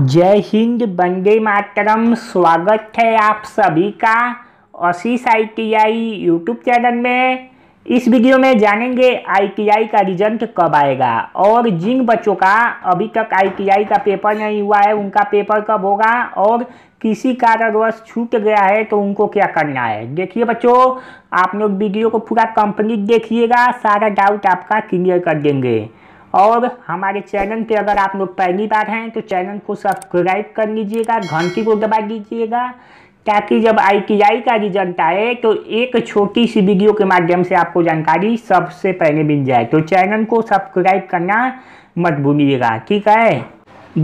जय हिंद बंदे मातरम स्वागत है आप सभी का ओसीस आई यूट्यूब चैनल में इस वीडियो में जानेंगे आईटीआई का रिजल्ट कब आएगा और जिन बच्चों का अभी तक आईटीआई का पेपर नहीं हुआ है उनका पेपर कब होगा और किसी कारणवश छूट गया है तो उनको क्या करना है देखिए बच्चों आप लोग वीडियो को पूरा कंप्लीट देखिएगा सारा डाउट आपका क्लियर कर देंगे और हमारे चैनल पे अगर आप लोग पहली बार हैं तो चैनल को सब्सक्राइब कर लीजिएगा घंटी को दबा दीजिएगा ताकि जब आईटीआई का रिजल्ट आए तो एक छोटी सी वीडियो के माध्यम से आपको जानकारी सबसे पहले मिल जाए तो चैनल को सब्सक्राइब करना मत भूलिएगा ठीक है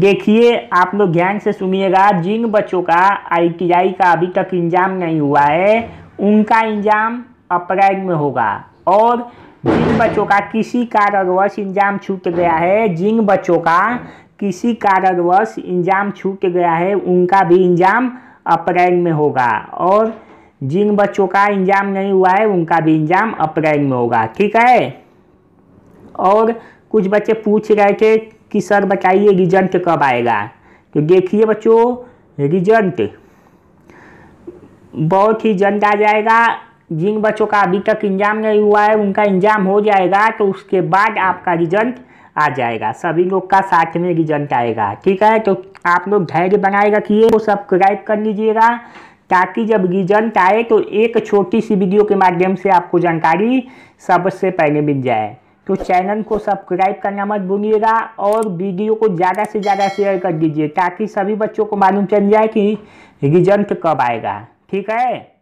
देखिए आप लोग ध्यान से सुनिएगा जिन बच्चों का आईटीआई का अभी तक इंजाम नहीं हुआ है उनका इंजाम अप्रैल में होगा और जिन बच्चों का किसी कारणवश इंजाम छूट गया है जिन बच्चों का किसी कारणवश इंजाम छूट गया है उनका भी इंजाम अप्रैल में होगा और जिन बच्चों का इंजाम नहीं हुआ है उनका भी इंजाम अप्रैल में होगा ठीक है और कुछ बच्चे पूछ रहे थे कि सर बताइए रिजल्ट कब आएगा तो देखिए बच्चों रिजल्ट बहुत ही जल्द आ जाएगा जिन बच्चों का अभी तक इंजाम नहीं हुआ है उनका इंजाम हो जाएगा तो उसके बाद आपका रिजल्ट आ जाएगा सभी लोग का साथ में रिजल्ट आएगा ठीक है तो आप लोग धैर्य बनाए रखिए वो सब्सक्राइब कर लीजिएगा ताकि जब रिजल्ट आए तो एक छोटी सी वीडियो के माध्यम से आपको जानकारी सबसे पहले मिल जाए तो चैनल को सब्सक्राइब करना मत भूलिएगा और वीडियो को ज़्यादा से ज़्यादा शेयर कर दीजिए ताकि सभी बच्चों को मालूम चल जाए कि रिजल्ट कब आएगा ठीक है